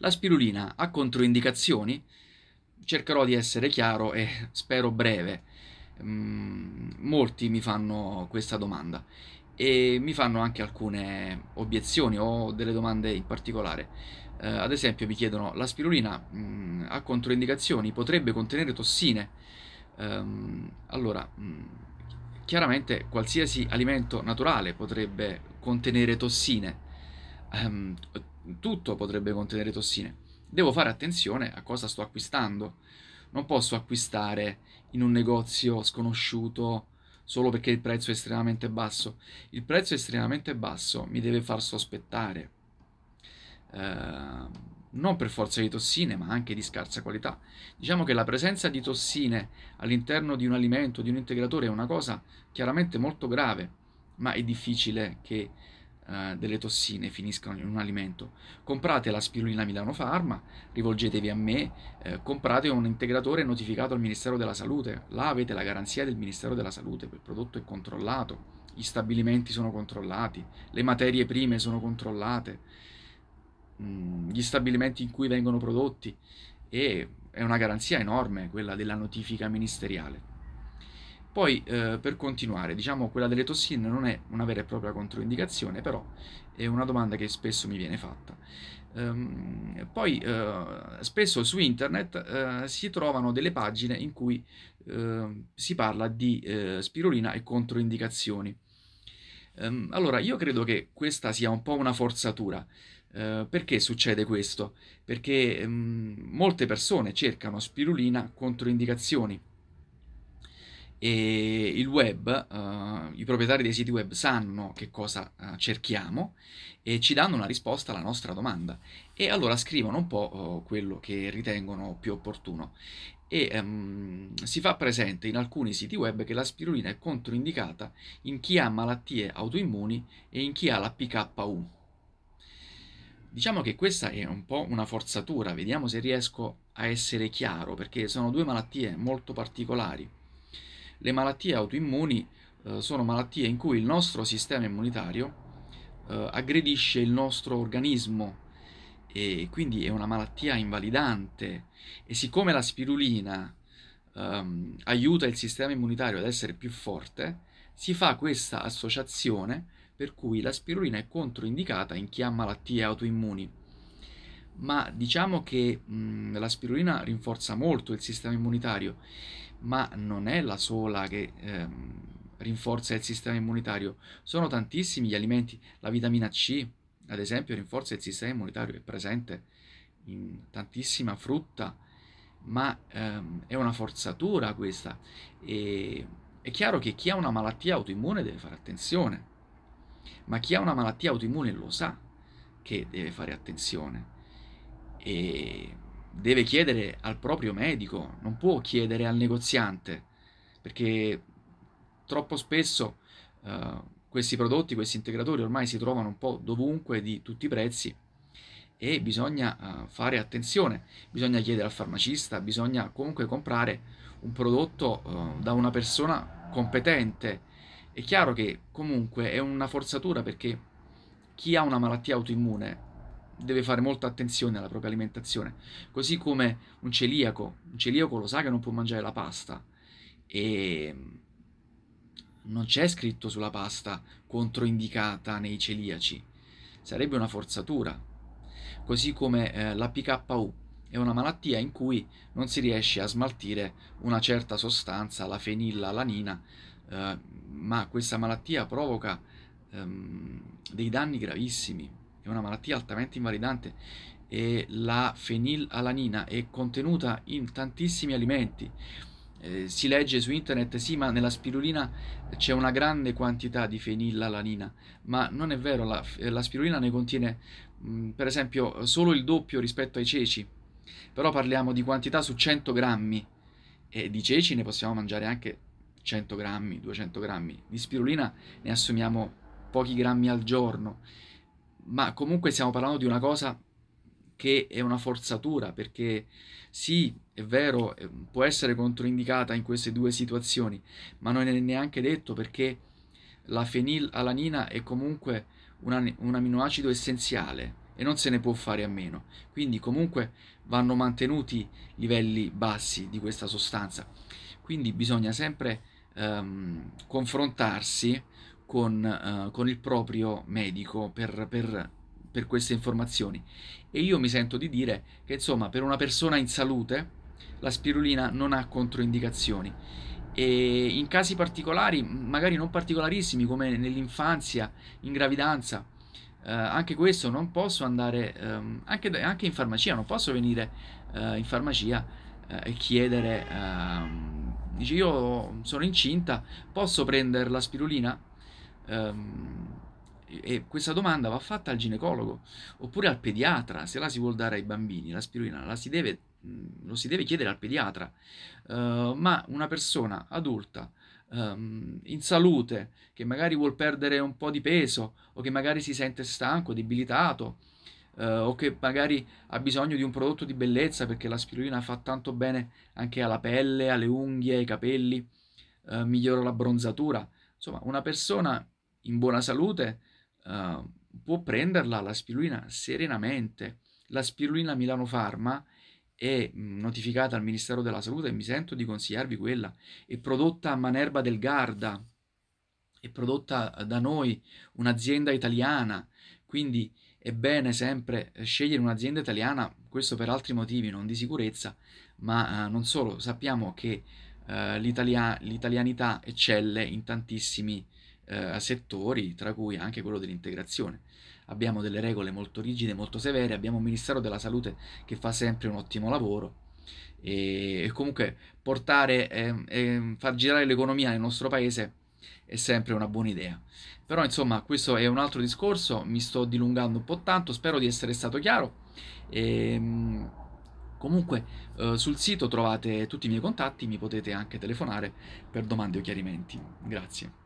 La spirulina ha controindicazioni? Cercherò di essere chiaro e spero breve. Mm, molti mi fanno questa domanda e mi fanno anche alcune obiezioni o delle domande in particolare. Eh, ad esempio mi chiedono la spirulina mh, mm, ha controindicazioni, potrebbe contenere tossine. Um, allora, mh, mm, chiaramente qualsiasi alimento naturale potrebbe contenere tossine. Um, tutto potrebbe contenere tossine. Devo fare attenzione a cosa sto acquistando. Non posso acquistare in un negozio sconosciuto solo perché il prezzo è estremamente basso. Il prezzo estremamente basso mi deve far sospettare. Uh, non per forza di tossine, ma anche di scarsa qualità. Diciamo che la presenza di tossine all'interno di un alimento, di un integratore, è una cosa chiaramente molto grave, ma è difficile che eh, delle tossine finiscano in un alimento. Comprate la spirulina Milano Pharma, rivolgetevi a me, eh, comprate un integratore notificato al Ministero della Salute, là avete la garanzia del Ministero della Salute, quel prodotto è controllato, gli stabilimenti sono controllati, le materie prime sono controllate, mm, gli stabilimenti in cui vengono prodotti e è una garanzia enorme quella della notifica ministeriale. Poi eh, per continuare, diciamo quella delle tossine non è una vera e propria controindicazione, però è una domanda che spesso mi viene fatta. Ehm, poi eh, spesso su internet eh, si trovano delle pagine in cui ehm, si parla di eh, spirulina e controindicazioni. Ehm, allora, io credo che questa sia un po' una forzatura. Uh, perché succede questo? Perché um, molte persone cercano spirulina controindicazioni e il web, uh, i proprietari dei siti web sanno che cosa uh, cerchiamo e ci danno una risposta alla nostra domanda e allora scrivono un po' eh, quello che ritengono più opportuno e um, si fa presente in alcuni siti web che la spirulina è controindicata in chi ha malattie autoimmuni e in chi ha la PKU. Diciamo che questa è un po' una forzatura, vediamo se riesco a essere chiaro perché sono due malattie molto particolari le malattie autoimmuni eh, sono malattie in cui il nostro sistema immunitario eh, aggredisce il nostro organismo e quindi è una malattia invalidante e siccome la spirulina ehm, aiuta il sistema immunitario ad essere più forte, si fa questa associazione per cui la spirulina è controindicata in chi ha malattie autoimmuni ma diciamo che mh, la spirulina rinforza molto il sistema immunitario ma non è la sola che ehm, rinforza il sistema immunitario, sono tantissimi gli alimenti, la vitamina C ad esempio rinforza il sistema immunitario, è presente in tantissima frutta, ma ehm, è una forzatura questa e è chiaro che chi ha una malattia autoimmune deve fare attenzione, ma chi ha una malattia autoimmune lo sa che deve fare attenzione e deve chiedere al proprio medico, non può chiedere al negoziante, perché troppo spesso eh, questi prodotti, questi integratori ormai si trovano un po' dovunque di tutti i prezzi e bisogna eh, fare attenzione, bisogna chiedere al farmacista, bisogna comunque comprare un prodotto eh, da una persona competente. È chiaro che comunque è una forzatura perché chi ha una malattia autoimmune deve fare molta attenzione alla propria alimentazione, così come un celiaco, un celiaco lo sa che non può mangiare la pasta e mm, non c'è scritto sulla pasta controindicata nei celiaci, sarebbe una forzatura, così come eh, la PKU è una malattia in cui non si riesce a smaltire una certa sostanza, la fenillalanina, eh, ma questa malattia provoca ehm, dei danni gravissimi è una malattia altamente invalidante e la fenilalanina è contenuta in tantissimi alimenti. Eh, si legge su internet, sì, ma nella spirulina c'è una grande quantità di fenilalanina, ma non è vero, la, la spirulina ne contiene mh, mm, per esempio solo il doppio rispetto ai ceci, però parliamo di quantità su 100 grammi e di ceci ne possiamo mangiare anche 100 grammi, 200 grammi, di spirulina ne assumiamo pochi grammi al giorno ma comunque stiamo parlando di una cosa che è una forzatura, perché sì, è vero, eh, può essere controindicata in queste due situazioni, ma non è neanche detto perché la fenilalanina è comunque un, un aminoacido essenziale e non se ne può fare a meno. Quindi comunque vanno mantenuti livelli bassi di questa sostanza. Quindi bisogna sempre ehm, confrontarsi con, uh, con il proprio medico per, per, per queste informazioni. E io mi sento di dire che, insomma, per una persona in salute la spirulina non ha controindicazioni. E in casi particolari, magari non particolarissimi, come nell'infanzia, in gravidanza, eh, anche questo non posso andare, ehm, anche, anche, in farmacia, non posso venire eh, in farmacia eh, e chiedere, ehm, dice io sono incinta, posso prendere la spirulina? Um, e questa domanda va fatta al ginecologo oppure al pediatra se la si vuole dare ai bambini l'aspirina la si deve, lo si deve chiedere al pediatra uh, ma una persona adulta um, in salute che magari vuol perdere un po' di peso o che magari si sente stanco debilitato uh, o che magari ha bisogno di un prodotto di bellezza perché la spirulina fa tanto bene anche alla pelle alle unghie ai capelli uh, migliora la bronzatura insomma una persona in buona salute eh, può prenderla la spirulina serenamente. La spirulina Milano Pharma è mm, notificata al Ministero della Salute e mi sento di consigliarvi quella. È prodotta a Manerba del Garda, è prodotta eh, da noi, un'azienda italiana, quindi è bene sempre eh, scegliere un'azienda italiana, questo per altri motivi, non di sicurezza, ma eh, non solo, sappiamo che eh, l'italianità eccelle in tantissimi eh, settori, tra cui anche quello dell'integrazione. Abbiamo delle regole molto rigide, molto severe, abbiamo un Ministero della Salute che fa sempre un ottimo lavoro e, e comunque portare e ehm, eh, far girare l'economia nel nostro paese è sempre una buona idea. Però insomma questo è un altro discorso, mi sto dilungando un po' tanto, spero di essere stato chiaro. E, ehm, comunque eh, sul sito trovate tutti i miei contatti, mi potete anche telefonare per domande o chiarimenti. Grazie.